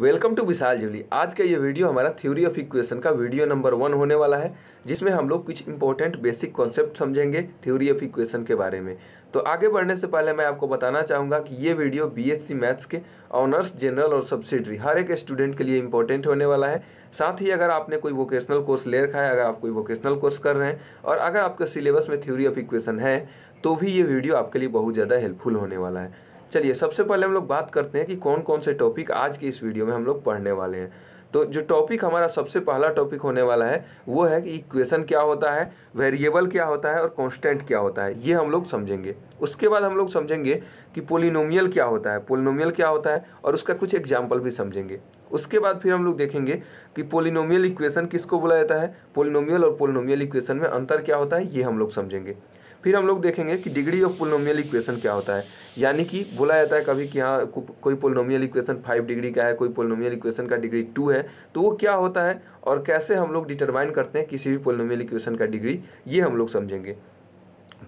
Welcome to विशाल जूली आज का ये वीडियो हमारा थ्योरी ऑफ इक्वेशन का वीडियो नंबर वन होने वाला है जिसमें हम लोग कुछ इंपॉर्टेंट बेसिक कॉन्सेप्ट समझेंगे थ्योरी ऑफ इक्वेशन के बारे में तो आगे बढ़ने से पहले मैं आपको बताना चाहूँगा कि ये वीडियो बीएससी मैथ्स के ऑनर्स जनरल और सब्सिडरी हर एक स्टूडेंट के लिए इंपॉर्टेंट होने वाला है साथ ही अगर आपने कोई वोकेशनल कोर्स ले रखा है अगर आप कोई वोकेशनल कोर्स कर रहे हैं और अगर आपके सिलेबस में थ्योरी ऑफ इक्वेशन है तो भी ये वीडियो आपके लिए बहुत ज़्यादा हेल्पफुल होने वाला है चलिए सबसे पहले हम लोग बात करते हैं कि कौन कौन से टॉपिक आज के इस वीडियो में हम लोग पढ़ने वाले हैं तो जो टॉपिक हमारा सबसे पहला टॉपिक होने वाला है वो है कि इक्वेशन क्या होता है वेरिएबल क्या होता है और कांस्टेंट क्या होता है ये हम लोग समझेंगे उसके बाद हम लोग समझेंगे कि पोलिनोमियल क्या होता है पोलिनोमियल क्या होता है और उसका कुछ एग्जाम्पल भी समझेंगे उसके बाद फिर हम लोग देखेंगे कि पोलिनोमियल इक्वेशन किसको बोला जाता है पोलिनोमियल और पोलिनोमियल इक्वेशन में अंतर क्या होता है ये हम लोग समझेंगे फिर हम लोग देखेंगे कि डिग्री ऑफ पोलोमियल इक्वेशन क्या होता है यानी कि बोला जाता है कभी कि हाँ कोई पोलोमियल इक्वेशन फाइव डिग्री का है कोई पोलोमियल इक्वेशन का डिग्री टू है तो वो क्या होता है और कैसे हम लोग डिटरमाइन करते हैं किसी भी पोलोमियल इक्वेशन का डिग्री ये हम लोग समझेंगे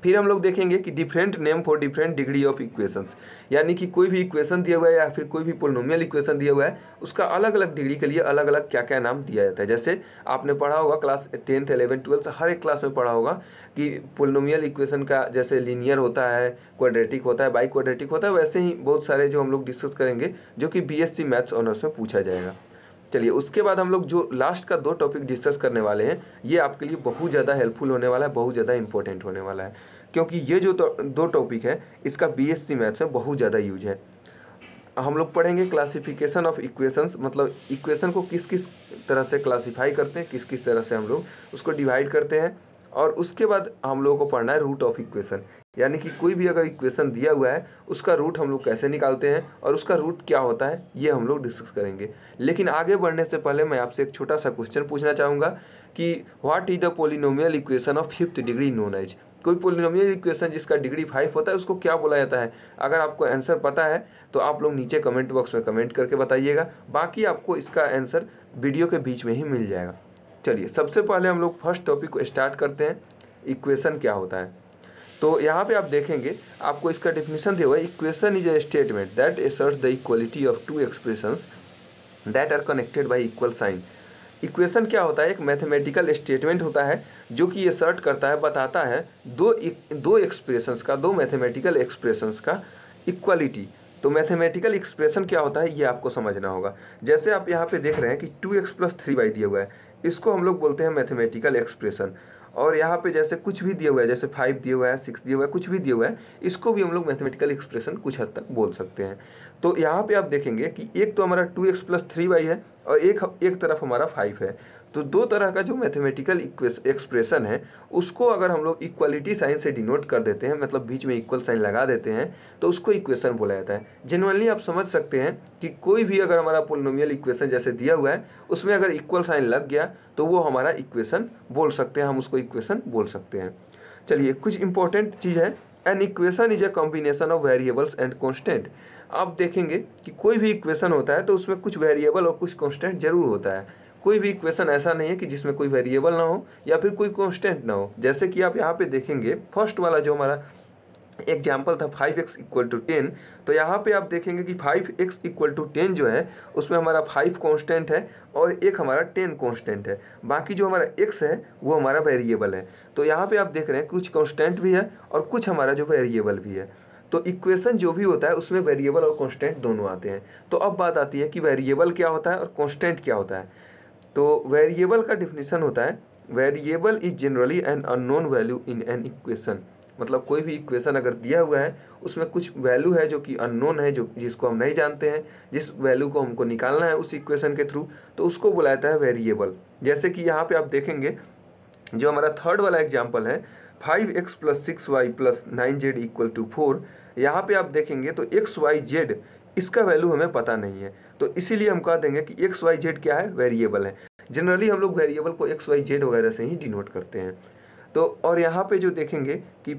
फिर हम लोग देखेंगे कि different name for different degree of equations यानी कि कोई भी इक्वेशन दिया हुआ है या फिर कोई भी पोलिनोमियल इक्वेशन दिया हुआ है उसका अलग अलग डिग्री के लिए अलग अलग क्या क्या नाम दिया जाता है जैसे आपने पढ़ा होगा क्लास टेंथ एलेवन ट्वेल्थ हर एक क्लास में पढ़ा होगा कि पोलिनोमियल इक्वेशन का जैसे लीनियर होता है क्वाड्रेटिक होता है बाई क्वाड्रेटिक होता है वैसे ही बहुत सारे जो हम लोग डिस्कस करेंगे जो कि B S C maths honours में पूछा जाएगा चलिए उसके बाद हम लोग जो लास्ट का दो टॉपिक डिस्कस करने वाले हैं ये आपके लिए बहुत ज़्यादा हेल्पफुल होने वाला है बहुत ज़्यादा इंपॉर्टेंट होने वाला है क्योंकि ये जो तो, दो टॉपिक है इसका बीएससी मैथ्स में बहुत ज़्यादा यूज है हम लोग पढ़ेंगे क्लासिफिकेशन ऑफ इक्वेशंस मतलब इक्वेशन को किस किस तरह से क्लासिफाई करते हैं किस किस तरह से हम लोग उसको डिवाइड करते हैं और उसके बाद हम लोगों को पढ़ना है रूट ऑफ इक्वेशन यानी कि कोई भी अगर इक्वेशन दिया हुआ है उसका रूट हम लोग कैसे निकालते हैं और उसका रूट क्या होता है ये हम लोग डिस्कस करेंगे लेकिन आगे बढ़ने से पहले मैं आपसे एक छोटा सा क्वेश्चन पूछना चाहूँगा कि what is the polynomial equation of fifth degree known as कोई पोलिनोमियल इक्वेशन जिसका डिग्री फाइव होता है उसको क्या बोला जाता है अगर आपको आंसर पता है तो आप लोग नीचे कमेंट बॉक्स में कमेंट करके बताइएगा बाकी आपको इसका आंसर वीडियो के बीच में ही मिल जाएगा चलिए सबसे पहले हम लोग फर्स्ट टॉपिक को स्टार्ट करते हैं इक्वेशन क्या होता है तो यहाँ पे आप देखेंगे आपको इसका डिफिनेशन दिया हुआ है equation is a statement that assert the equality of two expressions that are connected by equal sign equation क्या होता है एक मैथमेटिकल स्टेटमेंट होता है जो कि ये सर्ट करता है बताता है दो एक, दो एक्सप्रेशंस का दो मैथमेटिकल एक्सप्रेशंस का इक्वालिटी तो मैथमेटिकल एक्सप्रेशन क्या होता है ये आपको समझना होगा जैसे आप यहाँ पे देख रहे हैं कि two x plus three y दिया हुआ है इसको हम लोग बोलते हैं मैथमेटिकल एक्सप्रेशन और यहाँ पे जैसे कुछ भी दिया हुआ है जैसे फाइव दिया हुआ है सिक्स दिया हुआ है कुछ भी दिया हुआ है इसको भी हम लोग मैथमेटिकल एक्सप्रेशन कुछ हद तक बोल सकते हैं तो यहाँ पे आप देखेंगे कि एक तो हमारा two x plus three y है और एक एक तरफ हमारा फाइव है तो दो तरह का जो मैथमेटिकल एक्सप्रेशन है उसको अगर हम लोग इक्वालिटी साइन से डिनोट कर देते हैं मतलब बीच में इक्वल साइन लगा देते हैं तो उसको इक्वेशन बोला जाता है जनरली आप समझ सकते हैं कि कोई भी अगर हमारा पोलिनोमियल इक्वेशन जैसे दिया हुआ है उसमें अगर इक्वल साइन लग गया तो वो हमारा इक्वेशन बोल सकते हैं हम उसको इक्वेशन बोल सकते हैं चलिए कुछ इंपॉर्टेंट चीज़ है an equation is a combination of variables and constant आप देखेंगे कि कोई भी इक्वेशन होता है तो उसमें कुछ वेरिएबल और कुछ कॉन्स्टेंट जरूर होता है कोई भी इक्वेशन ऐसा नहीं है कि जिसमें कोई वेरिएबल ना हो या फिर कोई कॉन्स्टेंट ना हो जैसे कि आप यहाँ पे देखेंगे फर्स्ट वाला जो हमारा एग्जाम्पल था five x equal to ten तो यहाँ पे आप देखेंगे कि five x equal to ten जो है उसमें हमारा फाइव कांस्टेंट है और एक हमारा टेन कांस्टेंट है बाकी जो हमारा एक्स है वो हमारा वेरिएबल है तो यहाँ पे आप देख रहे हैं कुछ कांस्टेंट भी है और कुछ हमारा जो वेरिएबल भी है तो इक्वेशन जो भी होता है उसमें वेरिएबल और कॉन्स्टेंट दोनों आते हैं तो अब बात आती है कि वेरिएबल क्या होता है और कॉन्स्टेंट क्या होता है तो वेरिएबल का डिफिनीसन होता है variable is generally an unknown value in an equation मतलब कोई भी इक्वेशन अगर दिया हुआ है उसमें कुछ वैल्यू है जो कि अननोन है जो जिसको हम नहीं जानते हैं जिस वैल्यू को हमको निकालना है उस इक्वेशन के थ्रू तो उसको जाता है वेरिएबल जैसे कि यहाँ पे आप देखेंगे जो हमारा थर्ड वाला एग्जाम्पल है five x plus six y plus nine z equal to four यहाँ पर आप देखेंगे तो एक्स वाई जेड इसका वैल्यू हमें पता नहीं है तो इसीलिए हम कह देंगे कि एक्स वाई जेड क्या है वेरिएबल है जनरली हम लोग वेरिएबल को एक्स वाई जेड वगैरह से ही डिनोट करते हैं तो और यहाँ पे जो देखेंगे कि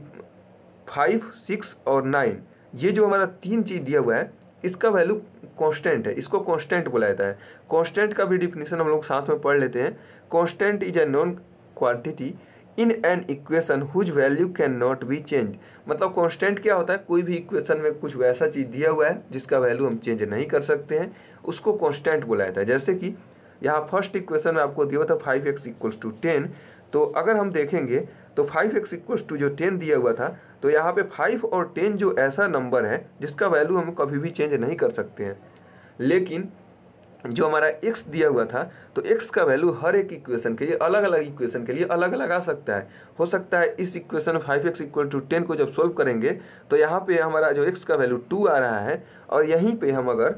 फाइव सिक्स और नाइन ये जो हमारा तीन चीज़ दिया हुआ है इसका वैल्यू कांस्टेंट है इसको कांस्टेंट बोला जाता है कांस्टेंट का भी डिफिनेशन हम लोग साथ में पढ़ लेते हैं constant is a known quantity in an equation whose value can not be change मतलब कॉन्स्टेंट क्या होता है कोई भी इक्वेशन में कुछ वैसा चीज़ दिया हुआ है जिसका वैल्यू हम चेंज नहीं कर सकते हैं उसको कॉन्स्टेंट बुलाया जाता है जैसे कि यहाँ फर्स्ट इक्वेशन में आपको दिया हुआ था five x equals to ten तो अगर हम देखेंगे तो फाइव एक्स इक्वल्स टू जो टेन दिया हुआ था तो यहाँ पे फाइव और टेन जो ऐसा नंबर है जिसका वैल्यू हम कभी भी चेंज नहीं कर सकते हैं लेकिन हम्म। जो हमारा x दिया हुआ था तो x का वैल्यू हर एक इक्वेशन के लिए अलग अलग इक्वेशन के लिए अलग अलग आ सकता है हो सकता है इस equation five x equal to ten को जब सोल्व करेंगे तो यहाँ पे हमारा जो x का वैल्यू टू आ रहा है और यहीं पे हम अगर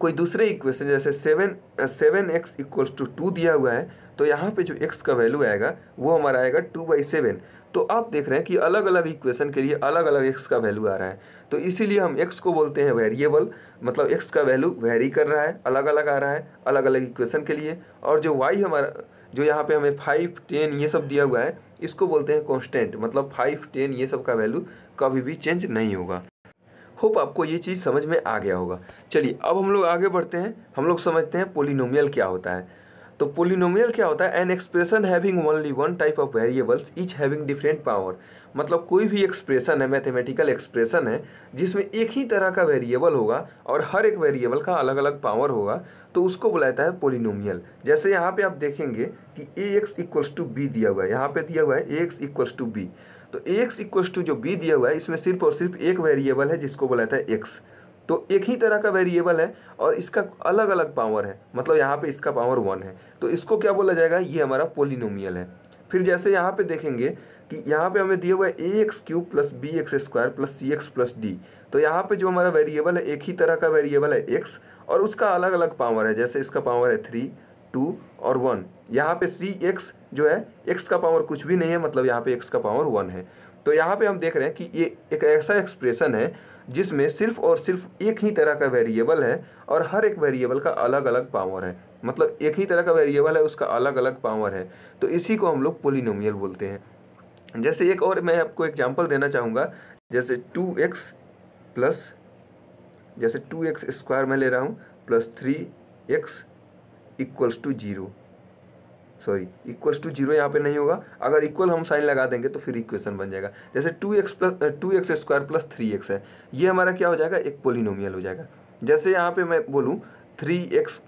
कोई दूसरे इक्वेशन जैसे seven seven x equals to two दिया हुआ है तो यहाँ पे जो x का वैल्यू आएगा वो हमारा आएगा टू बाई सेवन तो आप देख रहे हैं कि अलग अलग इक्वेशन के लिए अलग अलग एक्स का वैल्यू आ रहा है तो इसीलिए हम एक्स को बोलते हैं वेरिएबल मतलब एक्स का वैल्यू वेरी कर रहा है अलग अलग आ रहा है अलग अलग इक्वेशन के लिए और जो वाई हमारा जो यहाँ पे हमें फाइव टेन ये सब दिया हुआ है इसको बोलते हैं कॉन्स्टेंट मतलब फाइव टेन ये सब का वैल्यू कभी भी चेंज नहीं होगा होप आपको ये चीज़ समझ में आ गया होगा चलिए अब हम लोग आगे बढ़ते हैं हम लोग समझते हैं पोलिनोमियल क्या होता है तो पोलिनोमियल क्या होता है an expression having only one type of variables each having different power मतलब कोई भी एक्सप्रेशन है मैथमेटिकल एक्सप्रेशन है जिसमें एक ही तरह का वेरिएबल होगा और हर एक वेरिएबल का अलग अलग पावर होगा तो उसको बुलाता है पोलिनोमियल जैसे यहाँ पे आप देखेंगे कि a x equals to b दिया हुआ है यहाँ पे दिया हुआ है a x equals to b तो ए एक्स इक्वल्स टू जो बी दिया हुआ है इसमें सिर्फ और सिर्फ एक वेरिएबल है जिसको बुलाता है एक्स तो एक ही तरह का वेरिएबल है और इसका अलग अलग पावर है मतलब यहाँ पे इसका पावर वन है तो इसको क्या बोला जाएगा ये हमारा पोलिनोमियल है फिर जैसे यहाँ पे देखेंगे कि यहाँ पे हमें दिया हुआ है a x cube plus b x square plus c x plus d तो यहाँ पे जो हमारा वेरिएबल है एक ही तरह का वेरिएबल है एक्स और उसका अलग अलग पावर है जैसे इसका पावर है थ्री टू और वन यहाँ पे सी एक्स जो है एक्स का पावर कुछ भी नहीं है मतलब यहाँ पे एक्स का पावर वन है तो यहाँ पे हम देख रहे हैं कि ये एक ऐसा एक्सप्रेशन है जिसमें सिर्फ और सिर्फ एक ही तरह का वेरिएबल है और हर एक वेरिएबल का अलग अलग पावर है मतलब एक ही तरह का वेरिएबल है उसका अलग अलग पावर है तो इसी को हम लोग पोलिनोमियल बोलते हैं जैसे एक और मैं आपको एग्जाम्पल देना चाहूँगा जैसे टू एक्स प्लस जैसे टू एक्स स्क्वायर मैं ले रहा हूँ plus three x equals to zero sorry equals to zero यहाँ पे नहीं होगा अगर इक्वल हम साइन लगा देंगे तो फिर इक्वेशन बन जाएगा जैसे two x plus two x square plus three x है ये हमारा क्या हो जाएगा एक पोलिनोमियल हो जाएगा जैसे यहाँ पे मैं बोलूँ three x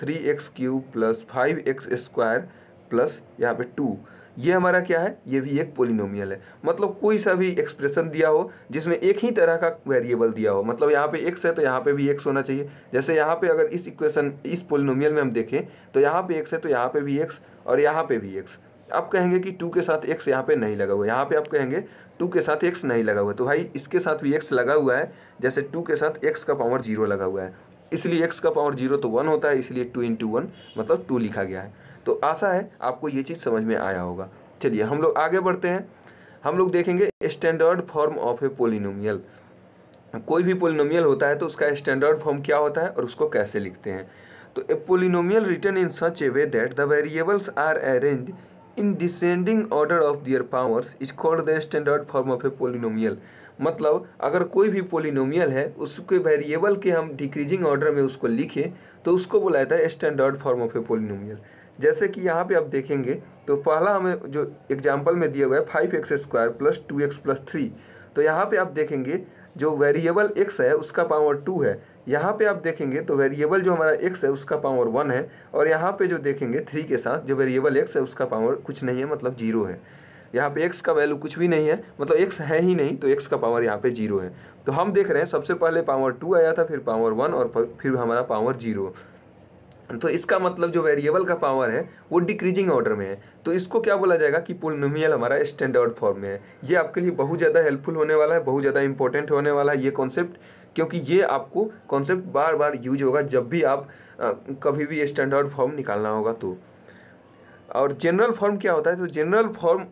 three x cube plus five x square plus यहाँ पे टू ये हमारा क्या है ये भी एक पोलिनोमियल है मतलब कोई सा भी एक्सप्रेशन दिया हो जिसमें एक ही तरह का वेरिएबल दिया हो मतलब यहाँ पे एक्स है तो यहाँ पे भी एक्स होना चाहिए जैसे यहाँ पे अगर इस इक्वेशन इस पोलिनोमियल में हम देखें तो यहाँ पे एक्स है तो यहाँ पे भी एक्स और यहाँ पे भी एक्स आप कहेंगे कि टू के साथ एक्स यहाँ पे नहीं लगा हुआ है यहाँ पे आप कहेंगे टू के साथ एक्स नहीं लगा हुआ है तो भाई इसके साथ भी एक्स लगा हुआ है जैसे टू के साथ एक्स का पावर जीरो लगा हुआ है इसलिए एक्स का पावर जीरो तो वन होता है इसलिए टू इंटू वन मतलब टू लिखा गया है तो आशा है आपको ये चीज़ समझ में आया होगा चलिए हम लोग आगे बढ़ते हैं हम लोग देखेंगे standard form of a polynomial कोई भी पोलिनोमियल होता है तो उसका स्टैंडर्ड फॉर्म क्या होता है और उसको कैसे लिखते हैं तो a polynomial written in such a way that the variables are arrange in descending order of their powers is called the standard form of a polynomial मतलब अगर कोई भी पोलिनोमियल है उसके वेरिएबल के हम डिक्रीजिंग ऑर्डर में उसको लिखें तो उसको बुलाया था standard form of a polynomial जैसे कि यहाँ पे आप देखेंगे तो पहला हमें जो एग्जाम्पल में दिया हुआ है five x square plus two x plus three तो यहाँ पे आप देखेंगे जो वेरिएबल एक्स है उसका पावर टू है यहाँ पे आप देखेंगे तो वेरिएबल जो हमारा एक्स है उसका पावर वन है और यहाँ पे जो देखेंगे थ्री के साथ जो वेरिएबल एक्स है उसका पावर कुछ नहीं है मतलब जीरो है यहाँ पे एक्स का वैल्यू कुछ भी नहीं है मतलब एक्स है ही नहीं तो एक्स का पावर यहाँ पे जीरो है तो हम देख रहे हैं सबसे पहले पावर टू आया था फिर पावर वन और फिर हमारा पावर जीरो तो इसका मतलब जो वेरिएबल का पावर है वो डिक्रीजिंग ऑर्डर में है तो इसको क्या बोला जाएगा कि पोलिनोमियल हमारा स्टैंडर्ड फॉर्म में है ये आपके लिए बहुत ज़्यादा हेल्पफुल होने वाला है बहुत ज़्यादा इंपॉर्टेंट होने वाला है ये कॉन्सेप्ट क्योंकि ये आपको कॉन्सेप्ट बार बार यूज होगा जब भी आप आ, कभी भी स्टैंडर्ड फॉर्म निकालना होगा तो और जनरल फॉर्म क्या होता है तो जनरल फॉर्म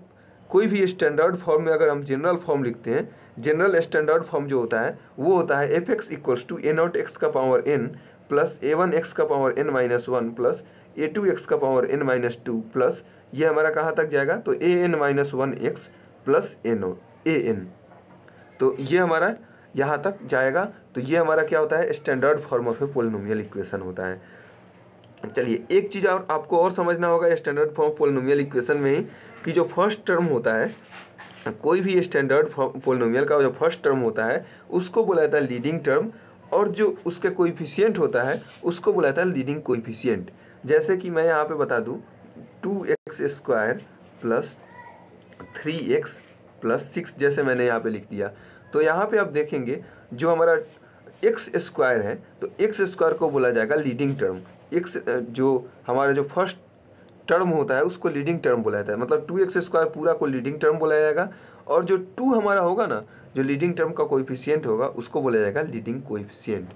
कोई भी स्टैंडर्ड फॉर्म में अगर हम जनरल फॉर्म लिखते हैं जनरल स्टैंडर्ड फॉर्म जो होता है वो होता है f x equals to a naught x का power n plus a one x का power n minus one plus a two x का power n minus two plus ये हमारा कहाँ तक जाएगा तो a n minus one x plus n o a n तो ये हमारा यहाँ तक जाएगा तो ये हमारा क्या होता है standard form of a polynomial equation होता है चलिए एक चीज़ और आपको और समझना होगा स्टैंडर्ड फॉर्म पोलिनोमियल इक्वेशन में ही कि जो फर्स्ट टर्म होता है कोई भी स्टैंडर्ड पोलिनोमियल का जो फर्स्ट टर्म होता है उसको बोला जाता है लीडिंग टर्म और जो उसके कोइफिशियंट होता है उसको बोला जाता है लीडिंग कोइफिशियंट जैसे कि मैं यहाँ पे बता दूँ two x square plus three x plus six जैसे मैंने यहाँ पे लिख दिया तो यहाँ पे आप देखेंगे जो हमारा एक्स स्क्वायर है तो एक्स स्क्वायर को बोला जाएगा लीडिंग टर्म एक्स जो हमारा जो फर्स्ट टर्म होता है उसको लीडिंग टर्म बोला जाता है मतलब टू एक्स स्क्वायर पूरा को लीडिंग टर्म बोला जाएगा और जो टू हमारा होगा ना जो लीडिंग टर्म का कोइफिशियंट होगा उसको बोला जाएगा लीडिंग कोइफिशियंट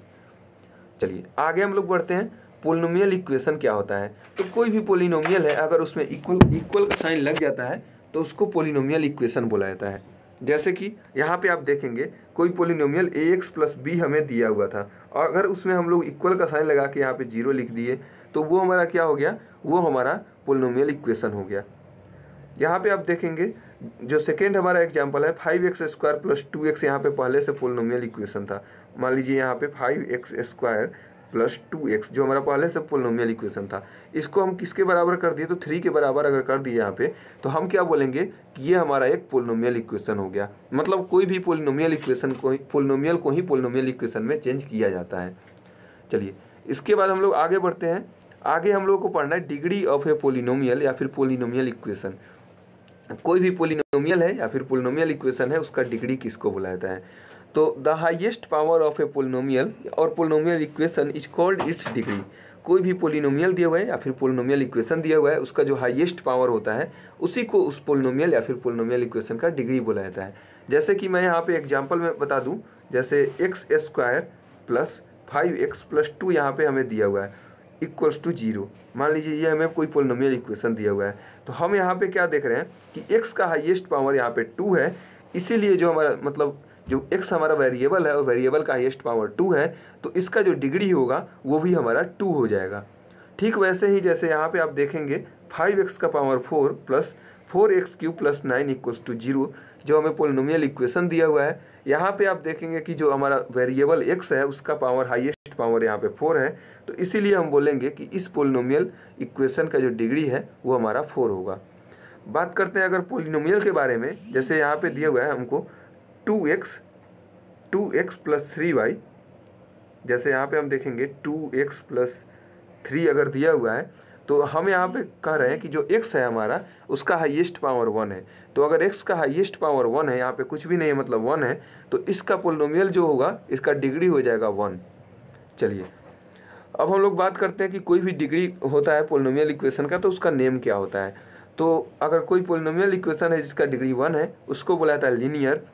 चलिए आगे हम लोग बढ़ते हैं पोलिनोमियल इक्वेशन क्या होता है तो कोई भी पोलिनोमियल है अगर उसमें इक्वल इक्वल का साइन लग जाता है तो उसको पोलिनोमियल इक्वेशन बोला जाता है जैसे कि यहाँ पे आप देखेंगे कोई polynomial a x plus b हमें दिया हुआ था और अगर उसमें हम लोग इक्वल का साइन लगा के यहाँ पे जीरो लिख दिए तो वो हमारा क्या हो गया वो हमारा पोलिनोमियल इक्वेशन हो गया यहाँ पे आप देखेंगे जो सेकेंड हमारा एग्जाम्पल है five x square plus two x यहाँ पर पहले से पोलोमियल इक्वेशन था मान लीजिए यहाँ पे five x square plus two x जो हमारा पहले से पोलोमियल इक्वेशन था इसको हम किसके बराबर कर दिए तो थ्री के बराबर अगर कर दिए यहाँ पे तो हम क्या बोलेंगे कि ये हमारा एक पोलोमियल इक्वेशन हो गया मतलब कोई भी पोलिनोमियल इक्वेशन को पोलोमियल को ही पोलोमियल इक्वेशन में चेंज किया जाता है चलिए इसके बाद हम लोग आगे बढ़ते हैं आगे हम लोगों को पढ़ना है डिग्री ऑफ ए पोलिनोमियल या फिर पोलिनोमियल इक्वेशन कोई भी पोलिनोमियल है या फिर पोलिनोमियल इक्वेशन है उसका डिग्री किसको जाता है तो the highest power of a polynomial और polynomial equation is called its degree कोई भी पोलिनोमियल दिया हुआ है या फिर पोलिनोमियल इक्वेशन दिया हुआ है उसका जो हाइएस्ट पावर होता है उसी को उस पोलिनोमियल या फिर पोलिनोमियल इक्वेशन का डिग्री बोला जाता है जैसे कि मैं यहाँ पे एग्जाम्पल में बता दूँ जैसे x square plus five x plus two यहाँ पर हमें दिया हुआ है इक्वल्स टू जीरो मान लीजिए ये हमें कोई पोलिनोमियल इक्वेशन दिया हुआ है तो हम यहाँ पे क्या देख रहे हैं कि एक्स का हाइएस्ट पावर यहाँ पे टू है इसीलिए जो हमारा मतलब जो एक्स हमारा वेरिएबल है और वेरिएबल का हाइएस्ट पावर टू है तो इसका जो डिग्री होगा वो भी हमारा टू हो जाएगा ठीक वैसे ही जैसे यहाँ पर आप देखेंगे फाइव एक्स का power four plus four x q plus nine equals to zero जो हमें पोलिनोमियल इक्वेशन दिया हुआ है यहाँ पे आप देखेंगे कि जो हमारा वेरिएबल एक्स है उसका पावर हाईएस्ट पावर यहाँ पे फोर है तो इसीलिए हम बोलेंगे कि इस पोलिनोमियल इक्वेशन का जो डिग्री है वो हमारा फोर होगा बात करते हैं अगर पोलिनोमियल के बारे में जैसे यहाँ पे दिया हुआ है हमको two x two x plus three y जैसे यहाँ पे हम देखेंगे टू एक्स प्लस थ्री अगर दिया हुआ है तो हम यहाँ पे कह रहे हैं कि जो एक्स है हमारा उसका हाईएस्ट पावर वन है तो अगर एक्स का हाईएस्ट पावर वन है यहाँ पे कुछ भी नहीं है मतलब वन है तो इसका पोलिनोमियल जो होगा इसका डिग्री हो जाएगा वन चलिए अब हम लोग बात करते हैं कि कोई भी डिग्री होता है पोलिनोमियल इक्वेशन का तो उसका नेम क्या होता है तो अगर कोई पोलिनोमियल इक्वेशन है जिसका डिग्री वन है उसको बोला जाता है लीनियर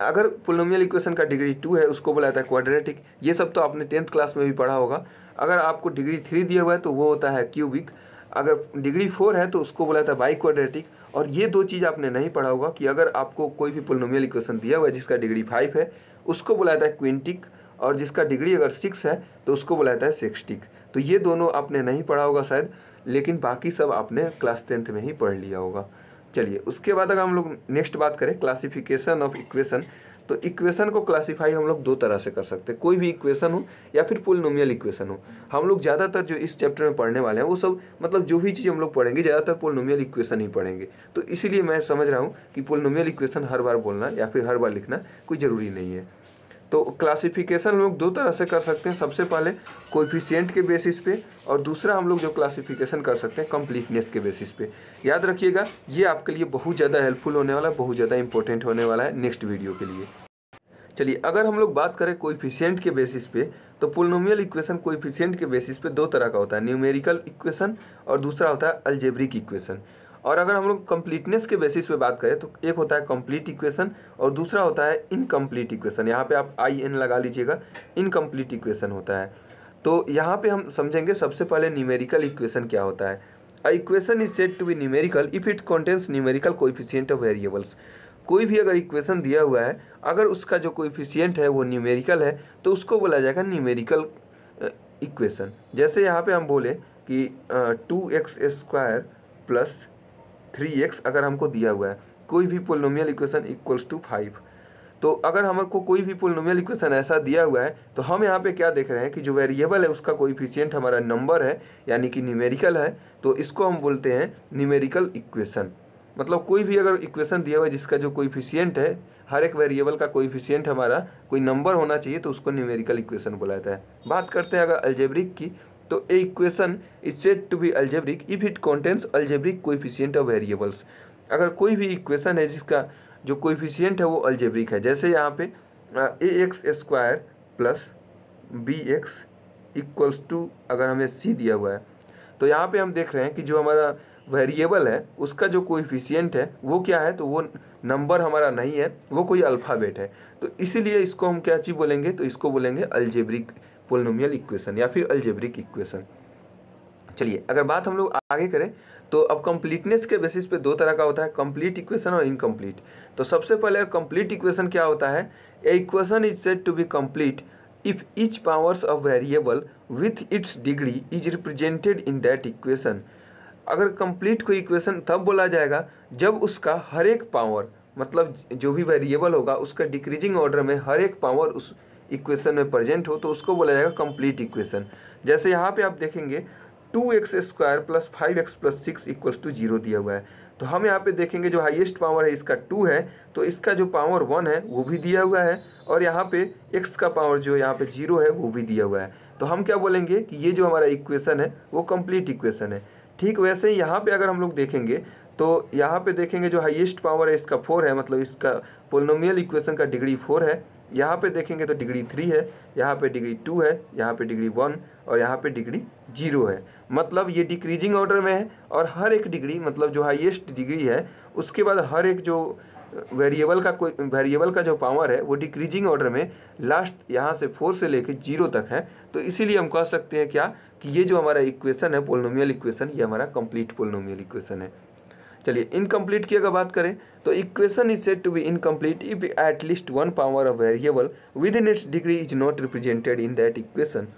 अगर पोलिनोमियल इक्वेशन का डिग्री टू है उसको बोला जाता है क्वाड्रेटिक ये सब तो आपने टेंथ क्लास में भी पढ़ा होगा अगर आपको डिग्री थ्री दिया हुआ है तो वो होता है क्यूबिक अगर डिग्री फोर है तो उसको बोला था बाई क्वाड्रेटिक और ये दो चीज़ आपने नहीं पढ़ा होगा कि अगर आपको कोई भी पोलिनोमियल इक्वेशन दिया हुआ है जिसका डिग्री फाइव है उसको बोला जाता है क्विंटिक और जिसका डिग्री अगर सिक्स है तो उसको बोला जाता है सिक्सटिक तो ये दोनों आपने नहीं पढ़ा होगा शायद लेकिन बाकी सब आपने क्लास टेंथ में ही पढ़ लिया होगा चलिए उसके बाद अगर हम लोग नेक्स्ट बात करें क्लासिफिकेशन ऑफ इक्वेशन तो इक्वेशन को क्लासीफाई हम लोग दो तरह से कर सकते हैं कोई भी इक्वेशन हो या फिर पोलिनोमियल इक्वेशन हो हम लोग ज़्यादातर जो इस चैप्टर में पढ़ने वाले हैं वो सब मतलब जो भी चीज़ हम लोग पढ़ेंगे ज़्यादातर पोलिनोमियल इक्वेशन ही पढ़ेंगे तो इसीलिए मैं समझ रहा हूँ कि पोलिनोमियल इक्वेशन हर बार बोलना या फिर हर बार लिखना कोई ज़रूरी नहीं है तो क्लासिफिकेशन हम लोग दो तरह से कर सकते हैं सबसे पहले कोफिशियंट के बेसिस पे और दूसरा हम लोग जो क्लासिफिकेशन कर सकते हैं कम्प्लीटनेस के बेसिस पे याद रखिएगा ये आपके लिए बहुत ज़्यादा हेल्पफुल होने वाला है बहुत ज़्यादा इंपॉर्टेंट होने वाला है नेक्स्ट वीडियो के लिए चलिए अगर हम लोग बात करें कोइफिशियंट के बेसिस पे तो पोलिनोमियल इक्वेशन कोइफिशियंट के बेसिस पे दो तरह का होता है न्यूमेरिकल इक्वेशन और दूसरा होता है अल्जेब्रिक इक्वेशन और अगर हम लोग कम्प्लीटनेस के बेसिस पे बात करें तो एक होता है कम्प्लीट इक्वेशन और दूसरा होता है इनकम्प्लीट इक्वेशन यहाँ पे आप आई एन लगा लीजिएगा इनकम्प्लीट इक्वेशन होता है तो यहाँ पे हम समझेंगे सबसे पहले न्यूमेरिकल इक्वेशन क्या होता है a equation is said to be numerical if it contains numerical coefficient of variables कोई भी अगर इक्वेशन दिया हुआ है अगर उसका जो कोइफिशियंट है वो न्यूमेरिकल है तो उसको बोला जाएगा न्यूमेरिकल इक्वेशन जैसे यहाँ पे हम बोले कि two x square plus three x अगर हमको दिया हुआ है कोई भी polynomial equation equals to five तो अगर हमको कोई भी पोलिनोमियल इक्वेशन ऐसा दिया हुआ है तो हम यहाँ पे क्या देख रहे हैं कि जो वेरिएबल है उसका कोइफिशियंट हमारा नंबर है यानी कि न्यूमेरिकल है तो इसको हम बोलते हैं न्यूमेरिकल इक्वेशन मतलब कोई भी अगर इक्वेशन दिया हुआ है जिसका जो कोइफिशियंट है हर एक वेरिएबल का कोइफिशियंट हमारा कोई नंबर होना चाहिए तो उसको न्यूमेरिकल इक्वेशन बोला जाता है बात करते हैं अगर अल्जेब्रिक की तो a equation is said to be algebraic if it contains algebraic coefficient of variables अगर कोई भी इक्वेशन है जिसका जो कोफिशियंट है वो अल्जेब्रिक है जैसे यहाँ पे a x square plus b x equals to अगर हमें सी दिया हुआ है तो यहाँ पे हम देख रहे हैं कि जो हमारा वेरिएबल है उसका जो कोफिशियंट है वो क्या है तो वो नंबर हमारा नहीं है वो कोई अल्फ़ाबेट है तो इसीलिए इसको हम क्या चीज़ बोलेंगे तो इसको बोलेंगे अल्जेब्रिक पोलिनोमियल इक्वेशन या फिर अल्जेब्रिक इक्वेशन चलिए अगर बात हम लोग आगे करें तो अब कंप्लीटनेस के बेसिस पे दो तरह का होता है कंप्लीट इक्वेशन और इनकम्प्लीट तो सबसे पहले कंप्लीट इक्वेशन क्या होता है a equation is said to be complete if each powers of variable with its degree is represented in that equation अगर कंप्लीट कोई इक्वेशन तब बोला जाएगा जब उसका हर एक पावर मतलब जो भी वेरिएबल होगा उसका डिक्रीजिंग ऑर्डर में हर एक पावर उस इक्वेशन में प्रेजेंट हो तो उसको बोला जाएगा कंप्लीट इक्वेशन जैसे यहाँ पे आप देखेंगे two x square plus five x plus six equals to zero दिया हुआ है तो हम यहाँ पे देखेंगे जो हाईएस्ट पावर है इसका टू है तो इसका जो पावर वन है वो भी दिया हुआ है और यहाँ पे एक्स का पावर जो यहाँ पे जीरो है वो भी दिया हुआ है तो हम क्या बोलेंगे कि ये जो हमारा इक्वेशन है वो कंप्लीट इक्वेशन है ठीक वैसे ही यहाँ पर अगर हम लोग देखेंगे तो यहाँ पे देखेंगे जो हाईएस्ट पावर है इसका फोर है मतलब इसका पोलिनोमियल इक्वेशन का डिग्री फोर है यहाँ पे देखेंगे तो डिग्री थ्री है यहाँ पे डिग्री टू है यहाँ पे डिग्री वन और यहाँ पे डिग्री जीरो है मतलब ये डिक्रीजिंग ऑर्डर में है और हर एक डिग्री मतलब जो हाईएस्ट डिग्री है उसके बाद हर एक जो वेरिएबल का कोई वेरिएबल का जो पावर है वो डिक्रीजिंग ऑर्डर में लास्ट यहाँ से फोर से लेकर जीरो तक है तो इसीलिए हम कह सकते हैं क्या कि ये जो हमारा इक्वेशन है पोलिनोमियल इक्वेशन ये हमारा कंप्लीट पोलिनोमियल इक्वेशन है चलिए इनकम्प्लीट की अगर बात करें तो equation is said to be incomplete if at least one power of variable with in its degree is not represented in that equation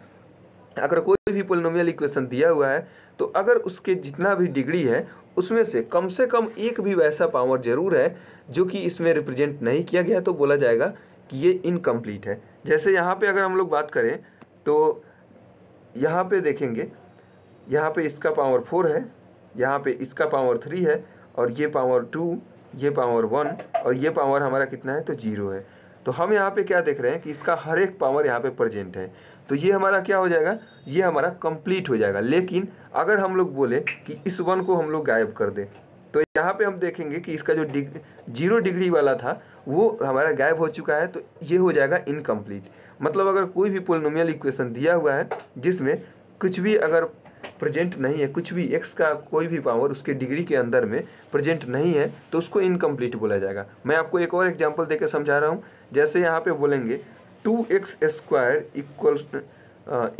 अगर कोई भी पोलिनोमियल इक्वेशन दिया हुआ है तो अगर उसके जितना भी डिग्री है उसमें से कम से कम एक भी वैसा पावर जरूर है जो कि इसमें रिप्रेजेंट नहीं किया गया तो बोला जाएगा कि ये इनकम्प्लीट है जैसे यहाँ पे अगर हम लोग बात करें तो यहाँ पे देखेंगे यहाँ पे इसका पावर फोर है यहाँ पे इसका पावर थ्री है और ये पावर टू ये पावर वन और ये पावर हमारा कितना है तो जीरो है तो हम यहाँ पे क्या देख रहे हैं कि इसका हर एक पावर यहाँ पे प्रजेंट है तो ये हमारा क्या हो जाएगा ये हमारा कंप्लीट हो जाएगा लेकिन अगर हम लोग बोले कि इस वन को हम लोग गायब कर दें तो यहाँ पे हम देखेंगे कि इसका जो डिग जीरो डिग्री वाला था वो हमारा गायब हो चुका है तो ये हो जाएगा इनकम्प्लीट मतलब अगर कोई भी पोलिनोमियल इक्वेशन दिया हुआ है जिसमें कुछ भी अगर प्रेजेंट नहीं है कुछ भी एक्स का कोई भी पावर उसके डिग्री के अंदर में प्रेजेंट नहीं है तो उसको इनकम्प्लीट बोला जाएगा मैं आपको एक और एग्जाम्पल देकर समझा रहा हूँ जैसे यहाँ पर बोलेंगे two x square equals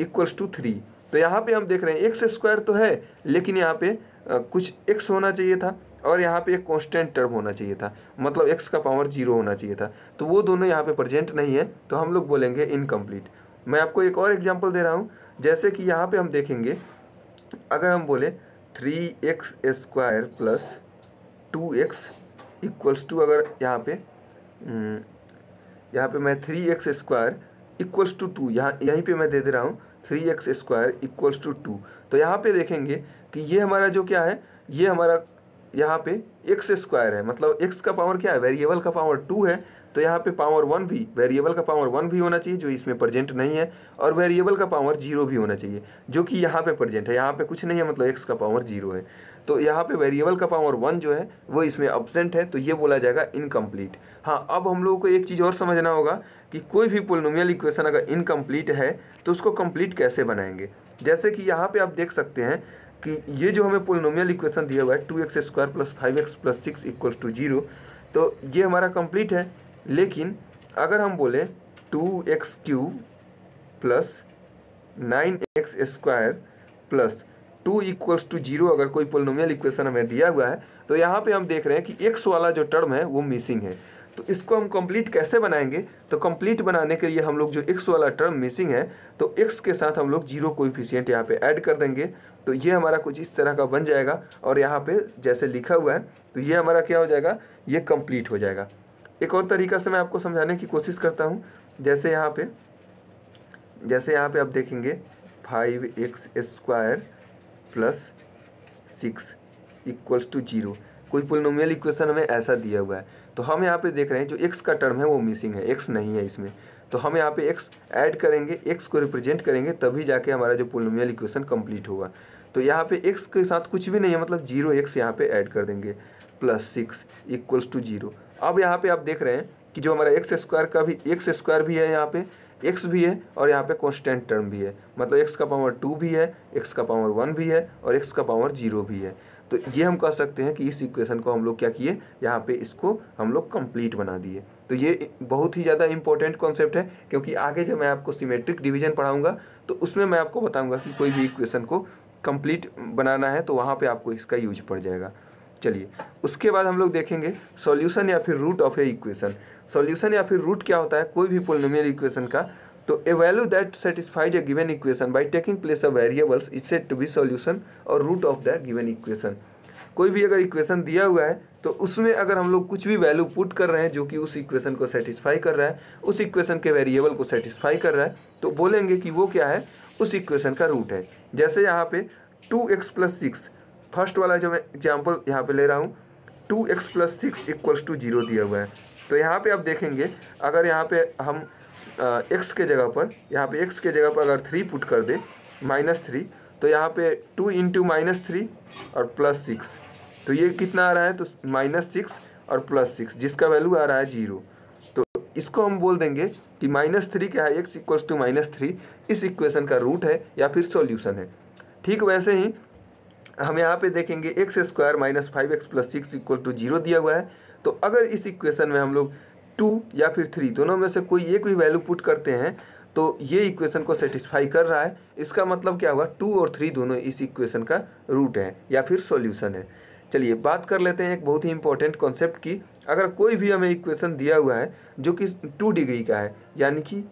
equals to three तो यहाँ पे हम देख रहे हैं एक्स स्क्वायर तो है लेकिन यहाँ पे आ, uh, कुछ एक्स होना चाहिए था और यहाँ पे एक कांस्टेंट टर्म होना चाहिए था मतलब एक्स का पावर जीरो होना चाहिए था तो वो दोनों यहाँ पे प्रेजेंट नहीं है तो हम लोग बोलेंगे इनकम्प्लीट मैं आपको एक और एग्जाम्पल दे रहा हूँ जैसे कि यहाँ पे हम देखेंगे अगर हम बोले three x square plus two x equals to अगर यहाँ पे हम्म, यहाँ पे मैं three x square equals to two यहाँ यहीं पे मैं दे दे रहा हूँ three x square equals to two तो यहाँ पे देखेंगे कि ये हमारा जो क्या है ये हमारा यहाँ पे एक्स स्क्वायर है मतलब एक्स का पावर क्या है वेरिएबल का पावर टू है तो यहाँ पे पावर वन भी वेरिएबल का पावर वन भी होना चाहिए जो इसमें प्रजेंट नहीं है और वेरिएबल का पावर जीरो भी होना चाहिए जो कि यहाँ पे प्रजेंट है यहाँ पे कुछ नहीं है मतलब एक्स का पावर जीरो है तो यहाँ पे वेरिएबल का पावर वन जो है वो इसमें अब्सेंट है तो ये बोला जाएगा इनकम्प्लीट हाँ अब हम लोगों को एक चीज़ और समझना होगा कि कोई भी पोलिनोमियल इक्वेशन अगर इनकम्प्लीट है तो उसको कम्प्लीट कैसे बनाएंगे जैसे कि यहाँ पर आप देख सकते हैं कि ये जो हमें पोलिनोमियल इक्वेशन दिया हुआ है two x square plus five x plus six equals to zero तो ये हमारा कंप्लीट है लेकिन अगर हम बोले two x cube plus nine x square plus two equals to zero अगर कोई पोलिनोमियल इक्वेशन हमें दिया हुआ है तो यहाँ पे हम देख रहे हैं कि एक्स वाला जो टर्म है वो मिसिंग है तो इसको हम कंप्लीट कैसे बनाएंगे तो कंप्लीट बनाने के लिए हम लोग जो एक्स वाला टर्म मिसिंग है तो एक्स के साथ हम लोग जीरो को इफिशियंट यहाँ पर ऐड कर देंगे तो ये हमारा कुछ इस तरह का बन जाएगा और यहाँ पे जैसे लिखा हुआ है तो ये हमारा क्या हो जाएगा ये कंप्लीट हो जाएगा एक और तरीका से मैं आपको समझाने की कोशिश करता हूँ जैसे यहाँ पे जैसे यहाँ पे आप देखेंगे five x square plus six equals to zero कोई पोलिनोमियल इक्वेशन हमें ऐसा दिया हुआ है तो हम यहाँ पे देख रहे हैं जो एक्स का टर्म है वो मिसिंग है एक्स नहीं है इसमें तो हम यहाँ पे एक्स ऐड करेंगे एक्स को रिप्रेजेंट करेंगे तभी जाके हमारा जो पोलिनोमियल इक्वेशन कम्प्लीट होगा तो यहाँ पे एक्स के साथ कुछ भी नहीं है मतलब जीरो एक्स यहाँ पे ऐड कर देंगे plus six equals to zero अब यहाँ पे आप देख रहे हैं कि जो हमारा एक्स स्क्वायर का भी एक्स स्क्वायर भी है यहाँ पे एक्स भी है और यहाँ पे कॉन्स्टेंट टर्म भी है मतलब एक्स का पावर टू भी है एक्स का पावर वन भी है और एक्स का पावर जीरो भी है तो ये हम कह सकते हैं कि इस इक्वेशन को हम लोग क्या किए यहाँ पे इसको हम लोग कंप्लीट बना दिए तो ये बहुत ही ज़्यादा इंपॉर्टेंट कॉन्सेप्ट है क्योंकि आगे जब मैं आपको सीमेट्रिक डिवीजन पढ़ाऊँगा तो उसमें मैं आपको बताऊँगा कि कोई भी इक्वेशन को कंप्लीट बनाना है तो वहाँ पर आपको इसका यूज पड़ जाएगा चलिए उसके बाद हम लोग देखेंगे सॉल्यूशन या फिर root of a equation solution या फिर रूट क्या होता है कोई भी पोलिनोमियल इक्वेशन का तो a value that satisfies a given equation by taking place a variables is said to be solution और root of that given equation कोई भी अगर इक्वेशन दिया हुआ है तो उसमें अगर हम लोग कुछ भी वैल्यू पुट कर रहे हैं जो कि उस इक्वेशन को सेटिस्फाई कर रहा है उस इक्वेशन के वेरिएबल को सेटिस्फाई कर रहा है तो बोलेंगे कि वो क्या है उस इक्वेशन का रूट है जैसे यहाँ पे two x plus six first वाला जो मैं एग्जाम्पल यहाँ पे ले रहा हूँ two x plus six equals to zero दिया हुआ है तो यहाँ पे आप देखेंगे अगर यहाँ पे हम एक्स के जगह पर यहाँ पे एक्स के जगह पर अगर थ्री पुट कर दे माइनस थ्री तो यहाँ पे टू इंटू माइनस थ्री और प्लस सिक्स तो ये कितना आ रहा है तो माइनस सिक्स और प्लस सिक्स जिसका वैल्यू आ रहा है जीरो तो इसको हम बोल देंगे कि माइनस थ्री क्या है x equals to minus three इस इक्वेशन का रूट है या फिर सॉल्यूशन है ठीक वैसे ही हम यहाँ पे देखेंगे x square minus five x plus six equal to zero दिया हुआ है तो अगर इस इक्वेशन में हम लोग टू या फिर थ्री दोनों में से कोई एक भी वैल्यू पुट करते हैं तो ये इक्वेशन को सेटिस्फाई कर रहा है इसका मतलब क्या हुआ टू और थ्री दोनों इस इक्वेशन का रूट है या फिर सॉल्यूशन है चलिए बात कर लेते हैं एक बहुत ही इंपॉर्टेंट कॉन्सेप्ट की अगर कोई भी हमें इक्वेशन दिया हुआ है जो कि टू डिग्री का है यानी कि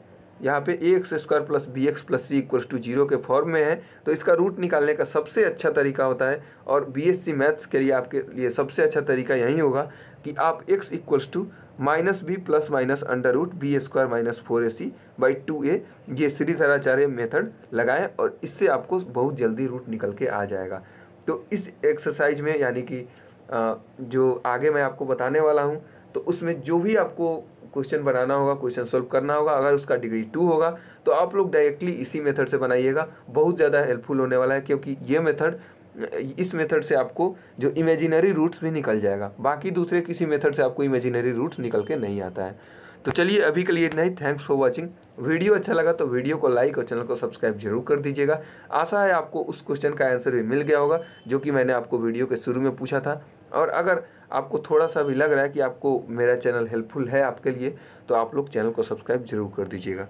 यहाँ पे a x square plus b x plus c equals to zero के फॉर्म में है तो इसका रूट निकालने का सबसे अच्छा तरीका होता है और बीएससी मैथ्स के लिए आपके लिए सबसे अच्छा तरीका यही होगा कि आप x equals to minus b plus minus under root b square minus four a c by two a ये श्रीधराचार्य मेथड लगाएं और इससे आपको बहुत जल्दी रूट निकल के आ जाएगा तो इस एक्सरसाइज में यानी कि जो आगे मैं आपको बताने वाला हूँ तो उसमें जो भी आपको क्वेश्चन बनाना होगा क्वेश्चन सॉल्व करना होगा अगर उसका डिग्री टू होगा तो आप लोग डायरेक्टली इसी मेथड से बनाइएगा बहुत ज़्यादा हेल्पफुल होने वाला है क्योंकि ये मेथड इस मेथड से आपको जो इमेजिनरी रूट्स भी निकल जाएगा बाकी दूसरे किसी मेथड से आपको इमेजिनरी रूट्स निकल के नहीं आता है तो चलिए अभी के लिए इतना ही थैंक्स फॉर वॉचिंग वीडियो अच्छा लगा तो वीडियो को लाइक और चैनल को सब्सक्राइब जरूर कर दीजिएगा आशा है आपको उस क्वेश्चन का आंसर भी मिल गया होगा जो कि मैंने आपको वीडियो के शुरू में पूछा था और अगर आपको थोड़ा सा भी लग रहा है कि आपको मेरा चैनल हेल्पफुल है आपके लिए तो आप लोग चैनल को सब्सक्राइब जरूर कर दीजिएगा